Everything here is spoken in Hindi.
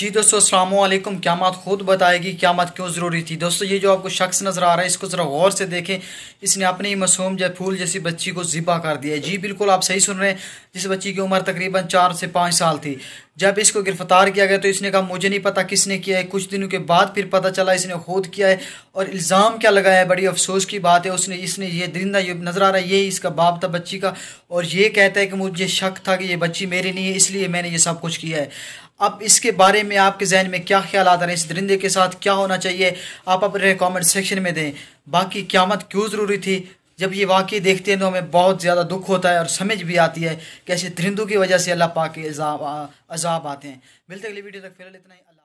जी दोस्तों असलम क्या मत खुद बताएगी क्या मत क्यों ज़रूरी थी दोस्तों ये जो आपको शख्स नज़र आ रहा है इसको ज़रा गौर से देखें इसने अपने ही मसूम जै फूल जैसी बच्ची को ज़िबा कर दिया जी बिल्कुल आप सही सुन रहे हैं जिस बच्ची की उम्र तकरीबन चार से पाँच साल थी जब इसको गिरफ्तार किया गया तो इसने कहा मुझे नहीं पता किसने किया है कुछ दिनों के बाद फिर पता चला इसने खुद किया है और इल्ज़ाम क्या लगाया है बड़ी अफसोस की बात है उसने इसने ये दरिंदा ये नज़र आ रहा है ये इसका बाप था बच्ची का और ये कहता है कि मुझे शक था कि ये बच्ची मेरी नहीं है इसलिए मैंने ये सब कुछ किया है अब इसके बारे में आपके जहन में क्या ख्याल आता है इस दरिंदे के साथ क्या होना चाहिए आप अपने कॉमेंट सेक्शन में दें बाकी क्यामत क्यों ज़रूरी थी जब ये वाक्य देखते हैं तो हमें बहुत ज़्यादा दुख होता है और समझ भी आती है कैसे दरिंदों की वजह से अल्लाह पाक के अजाब आते हैं मिलते अगली वीडियो तक फिर इतना ही